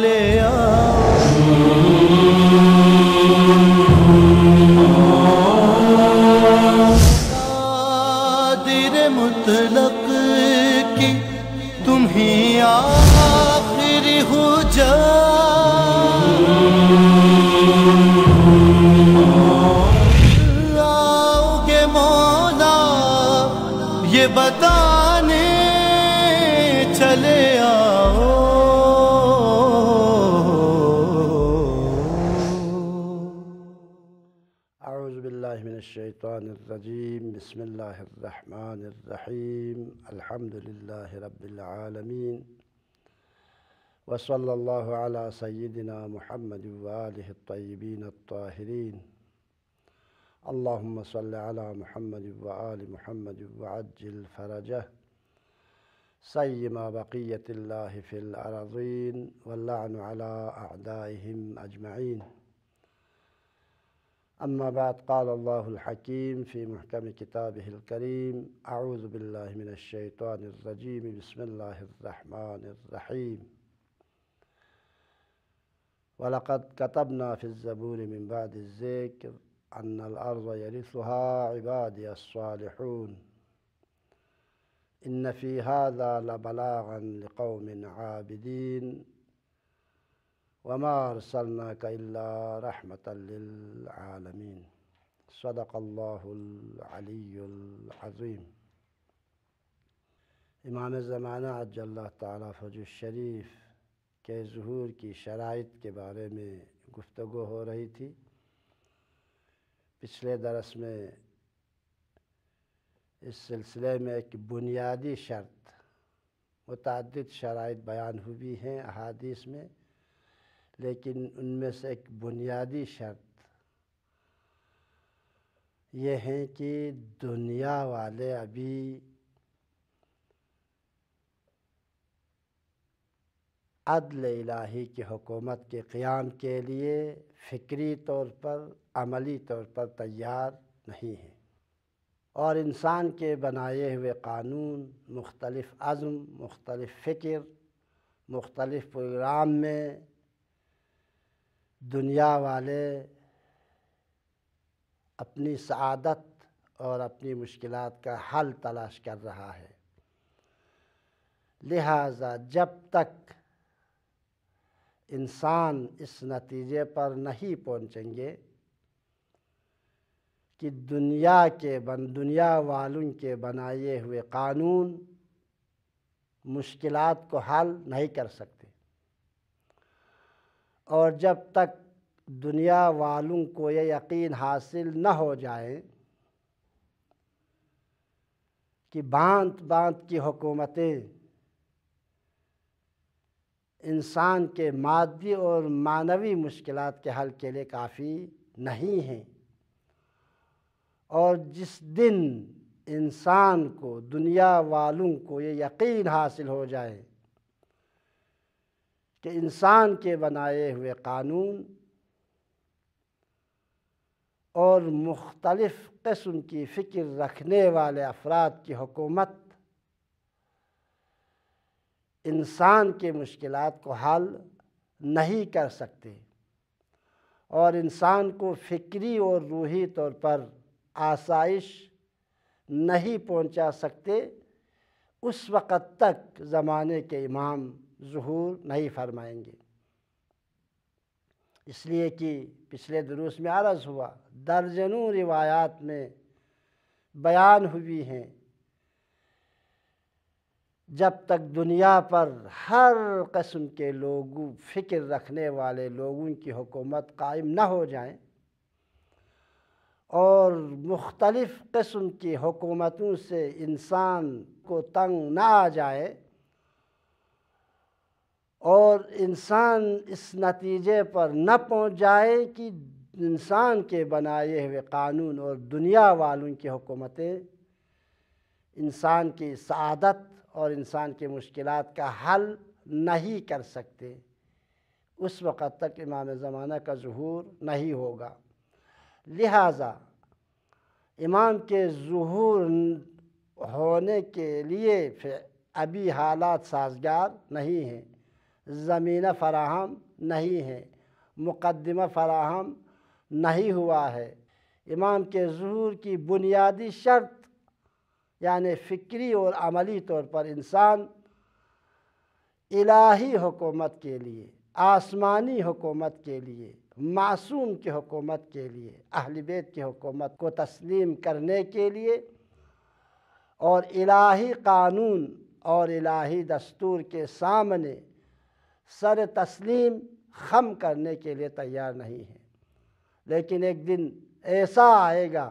دھیرے مطلب الشيطان الرجيم بسم الله الرحمن الرحيم الحمد لله رب العالمين وصلى الله على سيدنا محمد وآله الطيبين الطاهرين اللهم صل على محمد وآل محمد وعجل فرجه سيما بقية الله في الأرضين واللعن على أعدائهم أجمعين أما بعد قال الله الحكيم في محكم كتابه الكريم أعوذ بالله من الشيطان الرجيم بسم الله الرحمن الرحيم ولقد كتبنا في الزبور من بعد الذكر أن الأرض يرثها عبادي الصالحون إن في هذا لبلاغا لقوم عابدين عمار سلم رحمت العالمین صدق اللّہ علی العظیم امام زمانہ اج اللہ تعالیٰ فج الشریف کے ظہور کی شرائط کے بارے میں گفتگو ہو رہی تھی پچھلے درس میں اس سلسلے میں ایک بنیادی شرط متعدد شرائط بیان ہوئی ہیں احادیث میں لیکن ان میں سے ایک بنیادی شرط یہ ہیں کہ دنیا والے ابھی عدل الہی کی حکومت کے قیام کے لیے فکری طور پر عملی طور پر تیار نہیں ہیں اور انسان کے بنائے ہوئے قانون مختلف عزم مختلف فکر مختلف پروگرام میں دنیا والے اپنی سعادت اور اپنی مشکلات کا حل تلاش کر رہا ہے لہٰذا جب تک انسان اس نتیجے پر نہیں پہنچیں گے کہ دنیا کے بن دنیا والوں کے بنائے ہوئے قانون مشکلات کو حل نہیں کر سکتے اور جب تک دنیا والوں کو یہ یقین حاصل نہ ہو جائے کہ بانت بانت کی حکومتیں انسان کے مادی اور معنوی مشکلات کے حل کے لیے کافی نہیں ہیں اور جس دن انسان کو دنیا والوں کو یہ یقین حاصل ہو جائے کہ انسان کے بنائے ہوئے قانون اور مختلف قسم کی فکر رکھنے والے افراد کی حکومت انسان کے مشکلات کو حل نہیں کر سکتے اور انسان کو فکری اور روحی طور پر آسائش نہیں پہنچا سکتے اس وقت تک زمانے کے امام ظہور نہیں فرمائیں گے اس لیے کہ پچھلے دروس میں عرض ہوا درجنوں روایات میں بیان ہوئی ہیں جب تک دنیا پر ہر قسم کے لوگوں فکر رکھنے والے لوگوں کی حکومت قائم نہ ہو جائیں اور مختلف قسم کی حکومتوں سے انسان کو تنگ نہ آ جائے اور انسان اس نتیجے پر نہ پہنچ جائے کہ انسان کے بنائے ہوئے قانون اور دنیا والوں کی حکومتیں انسان کی سعادت اور انسان کی مشکلات کا حل نہیں کر سکتے اس وقت تک امام زمانہ کا ظہور نہیں ہوگا لہٰذا امام کے ظہور ہونے کے لیے ابھی حالات سازگار نہیں ہیں زمینہ فراہم نہیں ہے مقدمہ فراہم نہیں ہوا ہے امام کے ظہور کی بنیادی شرط یعنی فکری اور عملی طور پر انسان الہی حکومت کے لیے آسمانی حکومت کے لیے معصوم کی حکومت کے لیے اہل بیت کی حکومت کو تسلیم کرنے کے لیے اور الہی قانون اور الہی دستور کے سامنے سر تسلیم خم کرنے کے لیے تیار نہیں ہے لیکن ایک دن ایسا آئے گا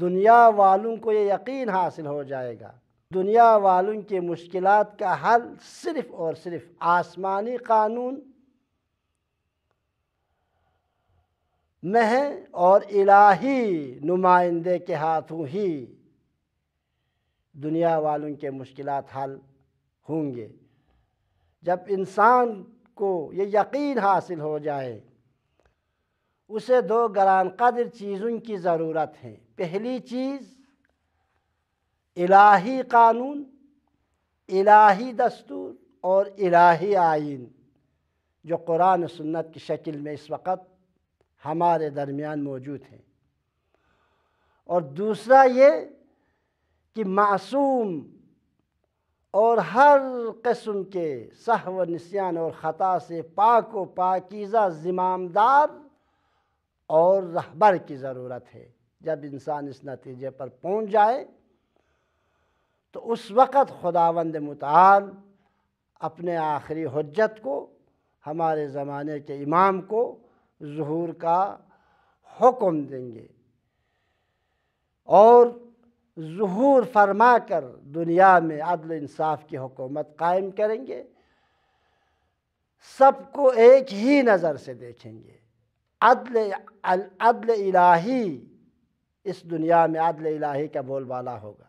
دنیا والوں کو یہ یقین حاصل ہو جائے گا دنیا والوں کی مشکلات کا حل صرف اور صرف آسمانی قانون مہ اور الہی نمائندے کے ہاتھوں ہی دنیا والوں کے مشکلات حل ہوں گے جب انسان کو یہ یقین حاصل ہو جائے اسے دو گران قدر چیزوں کی ضرورت ہے پہلی چیز الہی قانون الہی دستور اور الہی آئین جو قرآن و سنت کی شکل میں اس وقت ہمارے درمیان موجود ہیں اور دوسرا یہ کہ معصوم اور ہر قسم کے صحو و نسیان اور خطا سے پاک و پاکیزہ ذمام دار اور رہبر کی ضرورت ہے جب انسان اس نتیجے پر پہنچ جائے تو اس وقت خداوند متعال اپنے آخری حجت کو ہمارے زمانے کے امام کو ظہور کا حکم دیں گے اور ظہور فرما کر دنیا میں عدل انصاف کی حکومت قائم کریں گے سب کو ایک ہی نظر سے دیکھیں گے عدل عدل الہی اس دنیا میں عدل الہی کا بول بالا ہوگا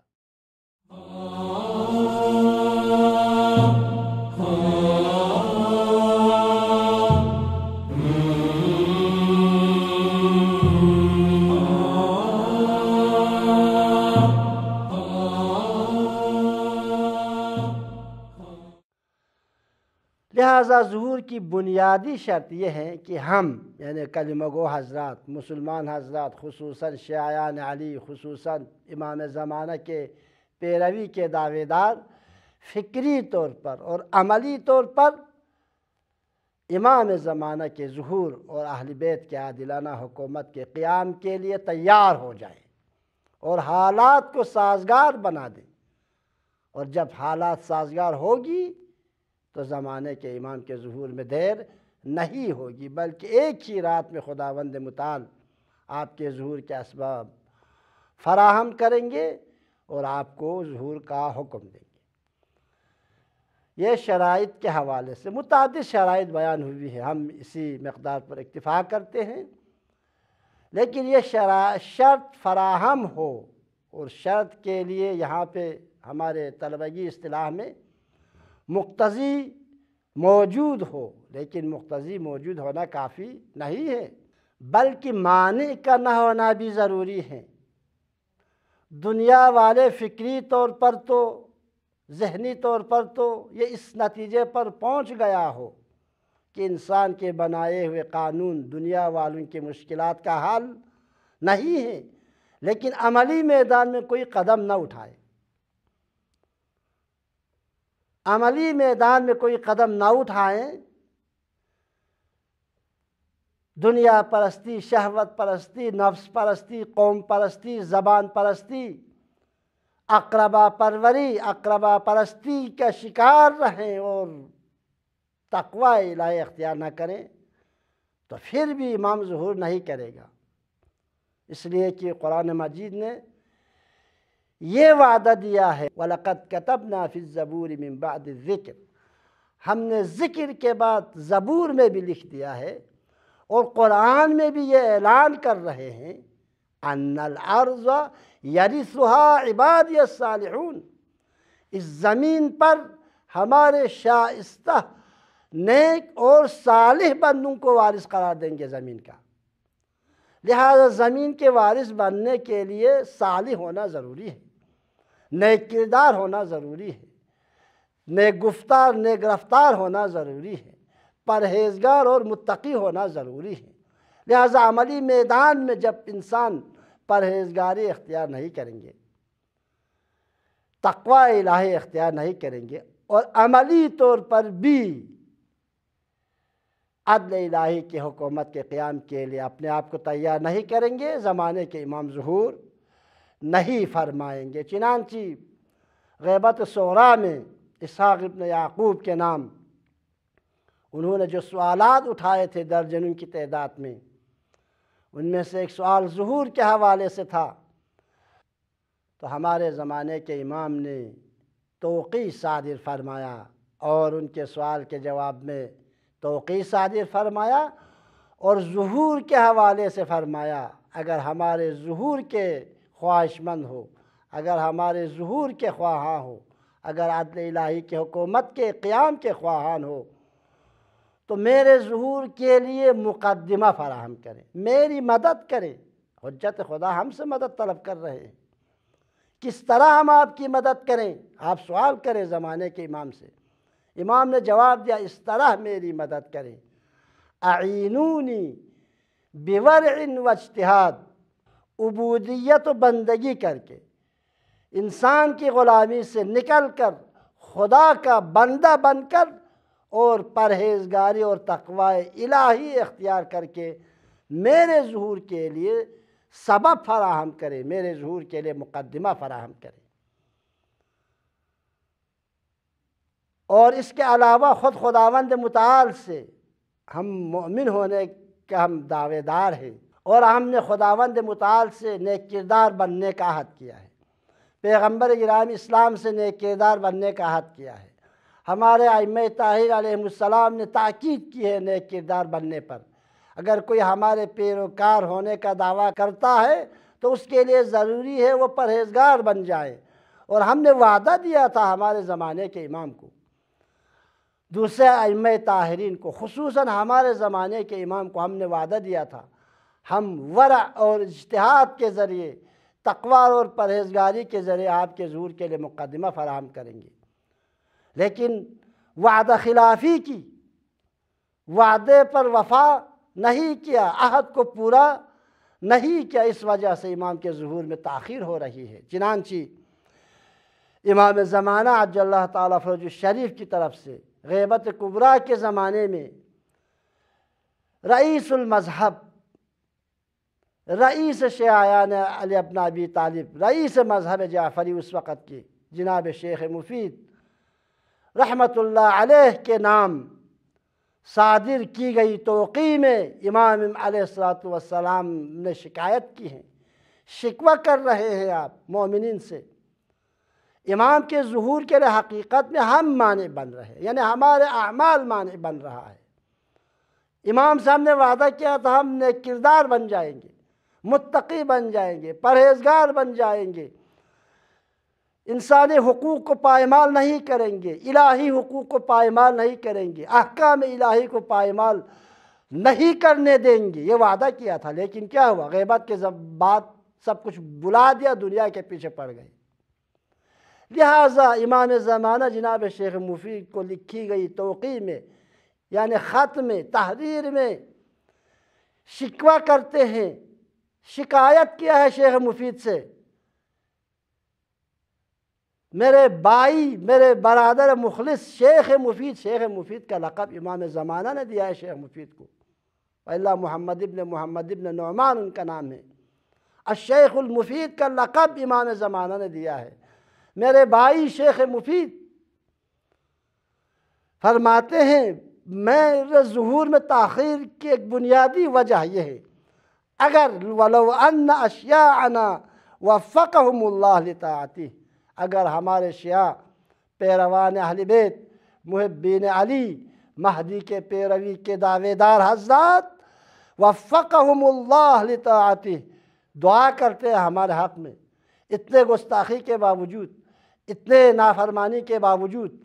ظہور کی بنیادی شرط یہ ہے کہ ہم یعنی کلمہ گو حضرات مسلمان حضرات خصوصاً شایان علی خصوصاً امام زمانہ کے پیروی کے دعوے دار فکری طور پر اور عملی طور پر امام زمانہ کے ظہور اور اہل بیت کے عادلانہ حکومت کے قیام کے لیے تیار ہو جائیں اور حالات کو سازگار بنا دیں اور جب حالات سازگار ہوگی تو زمانے کے ایمان کے ظہور میں دیر نہیں ہوگی بلکہ ایک ہی رات میں خداوند مطال آپ کے ظہور کے اسباب فراہم کریں گے اور آپ کو ظہور کا حکم دیں گے یہ شرائط کے حوالے سے متعدد شرائط بیان ہوئی ہے ہم اسی مقدار پر اکتفا کرتے ہیں لیکن یہ شرط فراہم ہو اور شرط کے لیے یہاں پہ ہمارے طلبگی اصطلاح میں مقتضی موجود ہو لیکن مقتضی موجود ہونا کافی نہیں ہے بلکہ معنی کا نہ ہونا بھی ضروری ہے دنیا والے فکری طور پر تو ذہنی طور پر تو یہ اس نتیجے پر پہنچ گیا ہو کہ انسان کے بنائے ہوئے قانون دنیا والوں کی مشکلات کا حل نہیں ہے لیکن عملی میدان میں کوئی قدم نہ اٹھائے عملی میدان میں کوئی قدم نہ اٹھائیں دنیا پرستی شہوت پرستی نفس پرستی قوم پرستی زبان پرستی اقربا پروری اقربا پرستی کا شکار رہیں اور تقوی الہی اختیار نہ کریں تو پھر بھی امام ظہور نہیں کرے گا اس لیے کہ قرآن مجید نے یہ وعدہ دیا ہے وَلَقَدْ كَتَبْنَا فِي الزَّبُورِ مِن بَعْدِ ذکر ہم نے ذکر کے بعد زبور میں بھی لکھ دیا ہے اور قرآن میں بھی یہ اعلان کر رہے ہیں ان الْعَرْضَ يَرِثُهَا عِبَادِيَ عباد اس زمین پر ہمارے شائستہ نیک اور صالح بندوں کو وارث قرار دیں گے زمین کا لہذا زمین کے وارث بننے کے لیے صالح ہونا ضروری ہے نئے کردار ہونا ضروری ہے نئے گفتار نئے گرفتار ہونا ضروری ہے پرہیزگار اور متقی ہونا ضروری ہے لہذا عملی میدان میں جب انسان پرہیزگاری اختیار نہیں کریں گے تقوی الہی اختیار نہیں کریں گے اور عملی طور پر بھی عدل الہی کی حکومت کے قیام کے لیے اپنے آپ کو تیار نہیں کریں گے زمانے کے امام ظہور نہیں فرمائیں گے چنانچہ غیبت سورا میں اسحاق ابن یعقوب کے نام انہوں نے جو سوالات اٹھائے تھے درجن ان کی تعداد میں ان میں سے ایک سوال ظہور کے حوالے سے تھا تو ہمارے زمانے کے امام نے توقی صادر فرمایا اور ان کے سوال کے جواب میں توقی صادر فرمایا اور ظہور کے حوالے سے فرمایا اگر ہمارے ظہور کے خواہش مند ہو اگر ہمارے ظہور کے خواہاں ہو اگر عدل الہی کے حکومت کے قیام کے خواہاں ہو تو میرے ظہور کے لیے مقدمہ فراہم کریں میری مدد کریں حجت خدا ہم سے مدد طلب کر رہے ہیں کس طرح ہم آپ کی مدد کریں آپ سوال کریں زمانے کے امام سے امام نے جواب دیا اس طرح میری مدد کریں اعینونی بیور و اجتہاد عبودیت و بندگی کر کے انسان کی غلامی سے نکل کر خدا کا بندہ بن کر اور پرہیزگاری اور تقوی الہی اختیار کر کے میرے ظہور کے لیے سبب فراہم کرے میرے ظہور کے لیے مقدمہ فراہم کرے اور اس کے علاوہ خود خداوند متعال سے ہم مومن ہونے کا ہم دعوے دار ہیں اور ہم نے خداوند مطال سے نیک کردار بننے کا حد کیا ہے پیغمبر ارام اسلام سے نیک کردار بننے کا حد کیا ہے ہمارے علمِ طاہر علیہ السلام نے تاکید کی ہے نیک کردار بننے پر اگر کوئی ہمارے پیروکار ہونے کا دعویٰ کرتا ہے تو اس کے لیے ضروری ہے وہ پرہیزگار بن جائے اور ہم نے وعدہ دیا تھا ہمارے زمانے کے امام کو دوسرے علم تاہرین کو خصوصاً ہمارے زمانے کے امام کو ہم نے وعدہ دیا تھا ہم ورع اور اجتہاد کے ذریعے تقوار اور پرہیزگاری کے ذریعے آپ کے ظہور کے لیے مقدمہ فراہم کریں گے لیکن وعدہ خلافی کی وعدے پر وفا نہیں کیا عہد کو پورا نہیں کیا اس وجہ سے امام کے ظہور میں تاخیر ہو رہی ہے چنانچہ امام زمانہ اب اللہ تعالیٰ فروج الشریف کی طرف سے غیبت کبرا کے زمانے میں رئیس المذہب رئیس شیعان علی ابن ابی طالب رئیس مذہب جعفری اس وقت کی جناب شیخ مفید رحمت اللہ علیہ کے نام صادر کی گئی توقی میں امام علیہ السلام نے شکایت کی ہیں شکوہ کر رہے ہیں آپ مومنین سے امام کے ظہور کے لئے حقیقت میں ہم معنی بن رہے ہیں یعنی ہمارے اعمال معنی بن رہا ہے امام صاحب نے وعدہ کیا تھا ہم نے کردار بن جائیں گے متقی بن جائیں گے پرہیزگار بن جائیں گے انسانی حقوق کو پائمال نہیں کریں گے الہی حقوق کو پائمال نہیں کریں گے احکام الہی کو پائمال نہیں کرنے دیں گے یہ وعدہ کیا تھا لیکن کیا ہوا غیبت کے بات سب کچھ بلا دیا دنیا کے پیچھے پڑ گئی لہٰذا امام زمانہ جناب شیخ مفید کو لکھی گئی توقی میں یعنی خط میں تحریر میں شکوہ کرتے ہیں شکایت کیا ہے شیخ مفید سے میرے بائی میرے برادر مخلص شیخ مفید شیخ مفید کا لقب امام زمانہ نے دیا ہے شیخ مفید کو اللہ محمد محمد نعمان ان کا نام ہے الشیخ المفید کا لقب امام زمانہ نے دیا ہے میرے بائی شیخ مفید فرماتے ہیں میرے ظہور میں تاخیر کی ایک بنیادی وجہ یہ ہے اگر ولو ان اشیاءنا وفقهم اللہ لطاعتی اگر ہمارے شیعہ پیروان اہل بیت محبین علی مہدی کے پیروی کے دعوے دار حضرات وفقهم اللہ لطاعتی دعا کرتے ہیں ہمارے حق میں اتنے گستاخی کے باوجود اتنے نافرمانی کے باوجود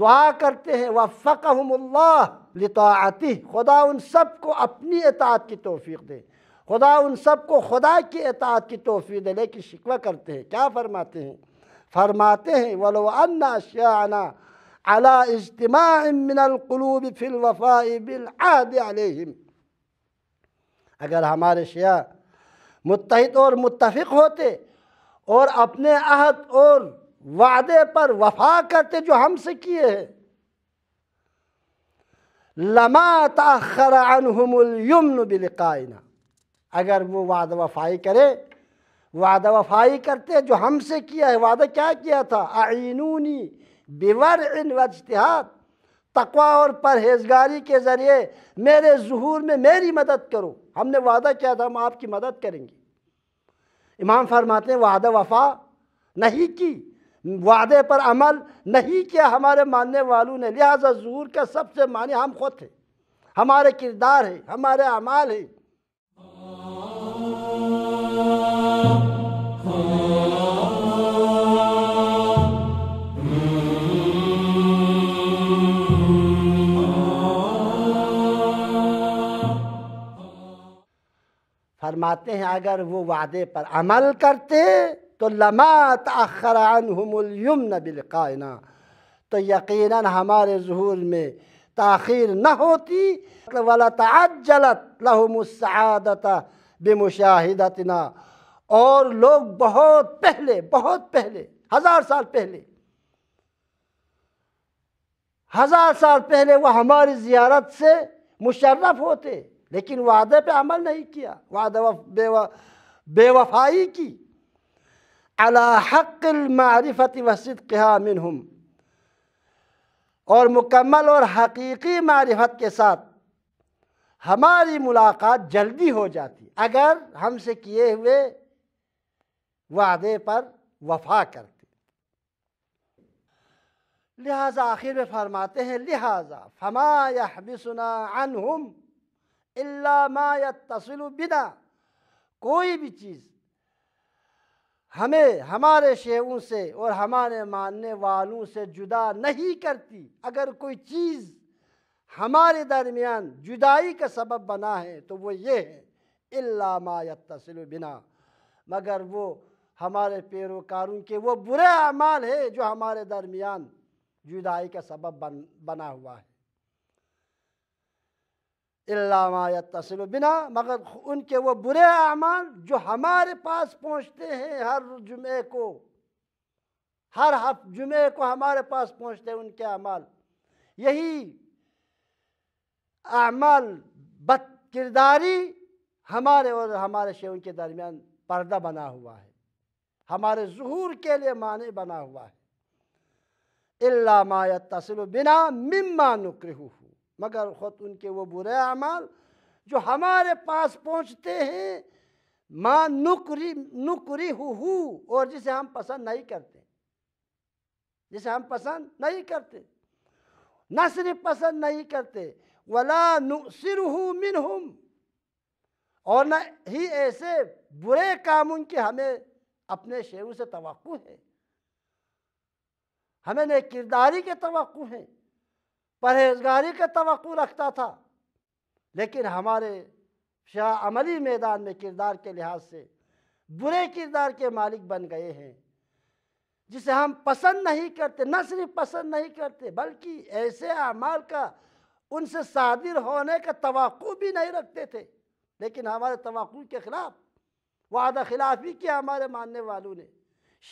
دعا کرتے ہیں وفقهم اللہ لطاعتی خدا ان سب کو اپنی اطاعت کی توفیق دے خدا ان سب کو خدا کی اطاعت کی توفیق دے لیکن شکوہ کرتے ہیں کیا فرماتے ہیں فرماتے ہیں ول و انا شیٰ انتماع امن القلوب فل وفا اب علم اگر ہمارے شیعہ متحد اور متفق ہوتے اور اپنے عہد اور وعدے پر وفا کرتے جو ہم سے کیے ہیں لمات بال قائنہ اگر وہ وعدہ وفائی کرے وعدہ وفائی کرتے جو ہم سے کیا ہے وعدہ کیا کیا تھا اعینونی بیور ان اشتہار تقوا اور پرہیزگاری کے ذریعے میرے ظہور میں میری مدد کرو ہم نے وعدہ کیا تھا ہم آپ کی مدد کریں گے امام فرماتے ہیں وعدہ وفا نہیں کی وعدے پر عمل نہیں کیا ہمارے ماننے والوں نے لہٰذا ظہور کا سب سے معنی ہم خود تھے ہمارے کردار ہیں ہمارے اعمال ہیں فرماتے ہیں اگر وہ وعدے پر عمل کرتے تو لما الیمن بالقائنا تو یقیناً ہمارے ظہور میں تاخیر نہ ہوتی لهم السعادت بے اور لوگ بہت پہلے بہت پہلے ہزار سال پہلے ہزار سال پہلے وہ ہماری زیارت سے مشرف ہوتے لیکن وعدے پہ عمل نہیں کیا وعدہ بے وفائی کی الحق حق المعرفت کے امن اور مکمل اور حقیقی معرفت کے ساتھ ہماری ملاقات جلدی ہو جاتی اگر ہم سے کیے ہوئے وعدے پر وفا کرتے لہذا آخر میں فرماتے ہیں لہذا فما عنہم اللہ ما یتصل بنا کوئی بھی چیز ہمیں ہمارے شیعوں سے اور ہمارے ماننے والوں سے جدا نہیں کرتی اگر کوئی چیز ہمارے درمیان جدائی کا سبب بنا ہے تو وہ یہ ہے اللہ ما یتصل بنا مگر وہ ہمارے پیروکاروں کے وہ برے اعمال ہے جو ہمارے درمیان جدائی کا سبب بن بنا ہوا ہے علامہ تسل و بنا مگر ان کے وہ برے اعمال جو ہمارے پاس پہنچتے ہیں ہر جمعے کو ہر ہفت جمعے کو ہمارے پاس پہنچتے ہیں ان کے اعمال یہی اعمال بد کرداری ہمارے اور ہمارے شیعوں کے درمیان پردہ بنا ہوا ہے ہمارے ظہور کے لیے معنی بنا ہوا ہے علامہ ما یتصل بنا مما ہو مگر خود ان کے وہ برے اعمال جو ہمارے پاس پہنچتے ہیں ماں نکری نکری ہو اور جسے ہم پسند نہیں کرتے جسے ہم پسند نہیں کرتے نہ صرف پسند نہیں کرتے ولا نُؤْسِرُهُ مِنْهُمْ اور نہ ہی ایسے برے کام ان کے ہمیں اپنے شعروں سے توقع ہے ہمیں نیک کرداری کے توقع ہیں پرہیزگاری کے کا توقع رکھتا تھا لیکن ہمارے شاہ عملی میدان میں کردار کے لحاظ سے برے کردار کے مالک بن گئے ہیں جسے ہم پسند نہیں کرتے نہ صرف پسند نہیں کرتے بلکہ ایسے اعمال کا ان سے صادر ہونے کا توقع بھی نہیں رکھتے تھے لیکن ہمارے توقع کے خلاف وعدہ خلاف بھی کیا ہمارے ماننے والوں نے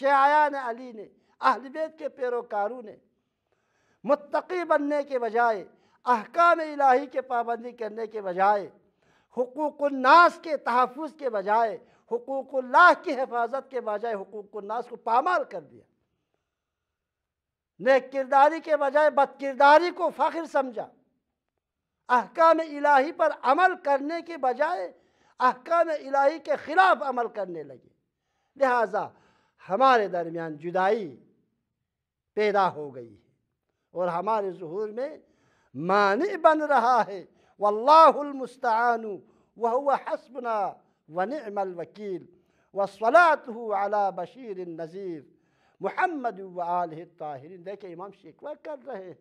شیعان علی نے اہل بیت کے پیروکاروں نے متقی بننے کے بجائے احکام الہی کے پابندی کرنے کے بجائے حقوق الناس کے تحفظ کے بجائے حقوق اللہ کی حفاظت کے بجائے حقوق الناس کو پامال کر دیا نیک کرداری کے بجائے بد کرداری کو فخر سمجھا احکام الہی پر عمل کرنے کے بجائے احکام الہی کے خلاف عمل کرنے لگے لہٰذا ہمارے درمیان جدائی پیدا ہو گئی ہے اور ہمارے ظہور میں مانع بن رہا ہے واللہ المستعان وہو حسبنا ونعم الوکیل وصلاته علی بشیر النظیر محمد و آلہ الطاہرین دیکھیں امام شکوہ کر رہے ہیں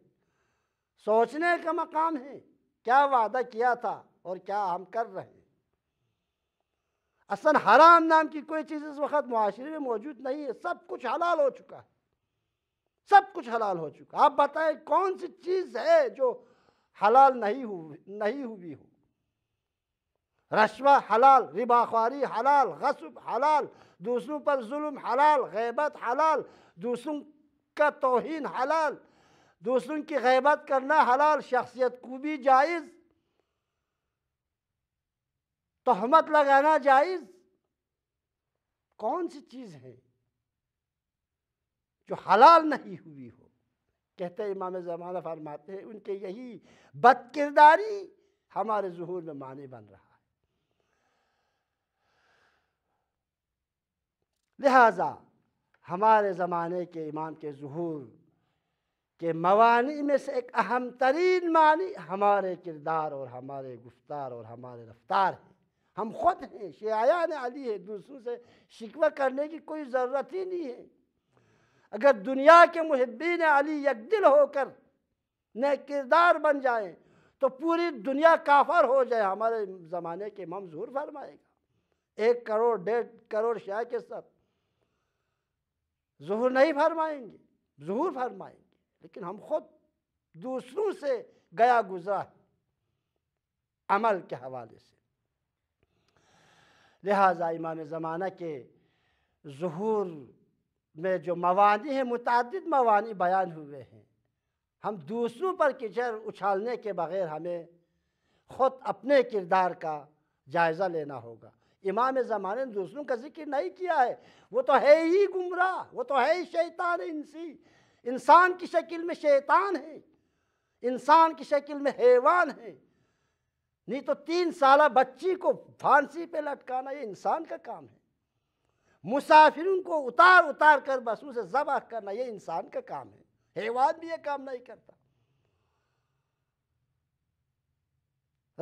سوچنے کا مقام ہے کیا وعدہ کیا تھا اور کیا ہم کر رہے ہیں اصلا حرام نام کی کوئی چیز اس وقت معاشرے میں موجود نہیں ہے سب کچھ حلال ہو چکا ہے سب کچھ حلال ہو چکا آپ بتائیں کون سی چیز ہے جو حلال نہیں ہوئی ہو رشوہ حلال رباخواری غیبت حلال دوسروں کا توہین حلال دوسروں کی غیبت کرنا حلال شخصیت کو بھی جائز تحمت لگانا جائز کون سی چیز ہے جو حلال نہیں ہوئی ہو کہتے امام زمانہ فرماتے ہیں ان کے یہی بد کرداری ہمارے ظہور میں معنی بن رہا ہے لہذا ہمارے زمانے کے امام کے ظہور کے موانی میں سے ایک اہم ترین معنی ہمارے کردار اور ہمارے گفتار اور ہمارے رفتار ہیں ہم خود ہیں شیعان یعنی علی ہے دوسروں سے شکوہ کرنے کی کوئی ضرورت ہی نہیں ہے اگر دنیا کے محبین علی یک دل ہو کر نئے کردار بن جائیں تو پوری دنیا کافر ہو جائے ہمارے زمانے کے امام ظہور فرمائے گا ایک کروڑ ڈیڑھ کروڑ شاہ کے ساتھ ظہور نہیں فرمائیں گے ظہور فرمائیں گے لیکن ہم خود دوسروں سے گیا گزرا ہے عمل کے حوالے سے لہٰذا ایمان زمانہ کے ظہور میں جو موانی ہیں متعدد موانی بیان ہوئے ہیں ہم دوسروں پر کچر اچھالنے کے بغیر ہمیں خود اپنے کردار کا جائزہ لینا ہوگا امام زمانے نے دوسروں کا ذکر نہیں کیا ہے وہ تو ہے ہی گمراہ وہ تو ہے ہی شیطان انسی انسان کی شکل میں شیطان ہے انسان کی شکل میں حیوان ہے نہیں تو تین سالہ بچی کو پھانسی پہ لٹکانا یہ انسان کا کام ہے مسافروں کو اتار اتار کر بسوں سے ذبح کرنا یہ انسان کا کام ہے حیوان بھی یہ کام نہیں کرتا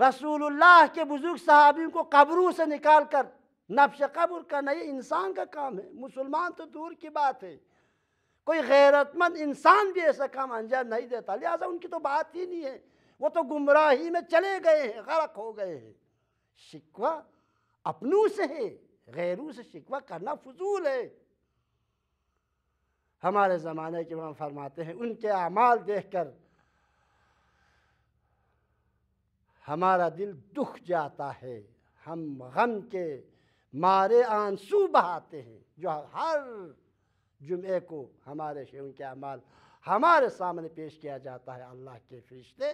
رسول اللہ کے بزرگ صحابیوں کو قبروں سے نکال کر نفش قبر کرنا یہ انسان کا کام ہے مسلمان تو دور کی بات ہے کوئی غیرت مند انسان بھی ایسا کام انجام نہیں دیتا لہٰذا ان کی تو بات ہی نہیں ہے وہ تو گمراہی میں چلے گئے ہیں غرق ہو گئے ہیں شکوہ اپنوں سے ہے غیروں سے شکوہ کرنا فضول ہے ہمارے زمانے کے امام فرماتے ہیں ان کے اعمال دیکھ کر ہمارا دل دکھ جاتا ہے ہم غم کے مارے آنسو بہاتے ہیں جو ہر جمعے کو ہمارے شے ان کے اعمال ہمارے سامنے پیش کیا جاتا ہے اللہ کے فرشتے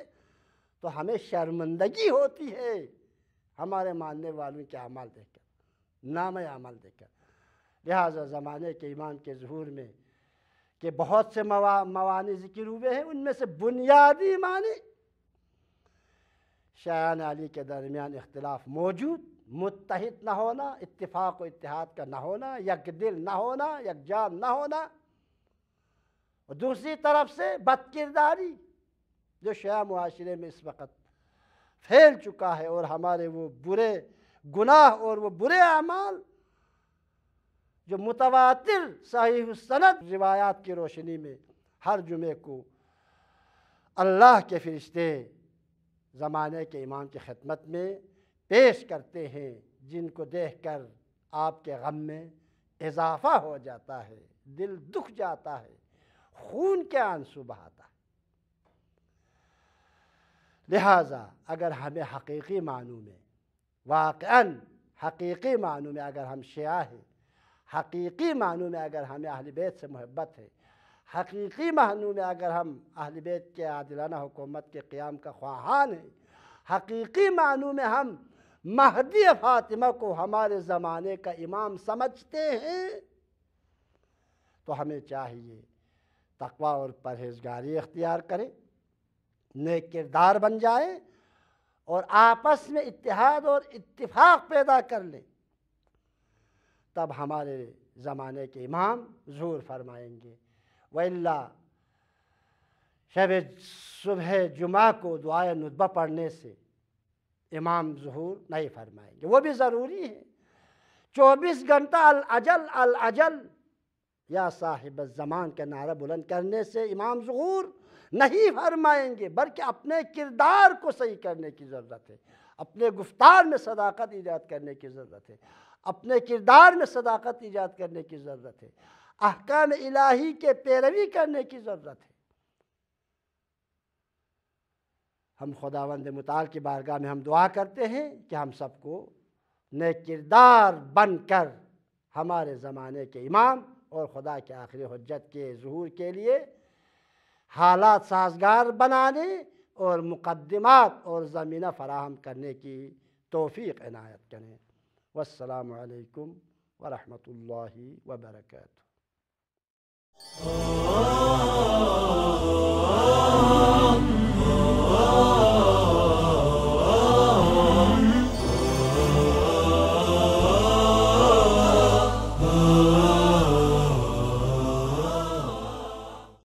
تو ہمیں شرمندگی ہوتی ہے ہمارے ماننے والوں کے اعمال دیکھ کر نام عمل دے کر لہٰذا زمانے کے ایمان کے ظہور میں کہ بہت سے موانی ذکر ہوئے ہیں ان میں سے بنیادی معنی شایان علی کے درمیان اختلاف موجود متحد نہ ہونا اتفاق و اتحاد کا نہ ہونا یک دل نہ ہونا یک جان نہ ہونا دوسری طرف سے بد کرداری جو شیعہ معاشرے میں اس وقت پھیل چکا ہے اور ہمارے وہ برے گناہ اور وہ برے اعمال جو متواتر صحیح السند روایات کی روشنی میں ہر جمعے کو اللہ کے فرشتے زمانے کے امام کی خدمت میں پیش کرتے ہیں جن کو دیکھ کر آپ کے غم میں اضافہ ہو جاتا ہے دل دکھ جاتا ہے خون کے آنسو بہاتا ہے لہٰذا اگر ہمیں حقیقی معنوں میں واقعا حقیقی معنوں میں اگر ہم شیعہ ہیں حقیقی معنوں میں اگر ہمیں اہل بیت سے محبت ہے حقیقی معنوں میں اگر ہم اہل بیت کے عادلانہ حکومت کے قیام کا خواہان ہیں حقیقی معنوں میں ہم مہدی فاطمہ کو ہمارے زمانے کا امام سمجھتے ہیں تو ہمیں چاہیے تقوی اور پرہیزگاری اختیار کریں نیک کردار بن جائیں اور آپس میں اتحاد اور اتفاق پیدا کر لیں تب ہمارے زمانے کے امام ظہور فرمائیں گے وہ اللہ صبح جمعہ کو دعائے ندبہ پڑھنے سے امام ظہور نہیں فرمائیں گے وہ بھی ضروری ہے چوبیس گھنٹہ الاجل الاجل یا صاحب الزمان کے نعرہ بلند کرنے سے امام ظہور نہیں فرمائیں گے بلکہ اپنے کردار کو صحیح کرنے کی ضرورت ہے اپنے گفتار میں صداقت ایجاد کرنے کی ضرورت ہے اپنے کردار میں صداقت ایجاد کرنے کی ضرورت ہے احکام الہی کے پیروی کرنے کی ضرورت ہے ہم خداوند مطال کی بارگاہ میں ہم دعا کرتے ہیں کہ ہم سب کو نئے کردار بن کر ہمارے زمانے کے امام اور خدا کے آخری حجت کے ظہور کے لیے حالات سازگار بنانے اور مقدمات اور زمینہ فراہم کرنے کی توفیق عنایت کریں والسلام علیکم ورحمۃ اللہ وبرکاتہ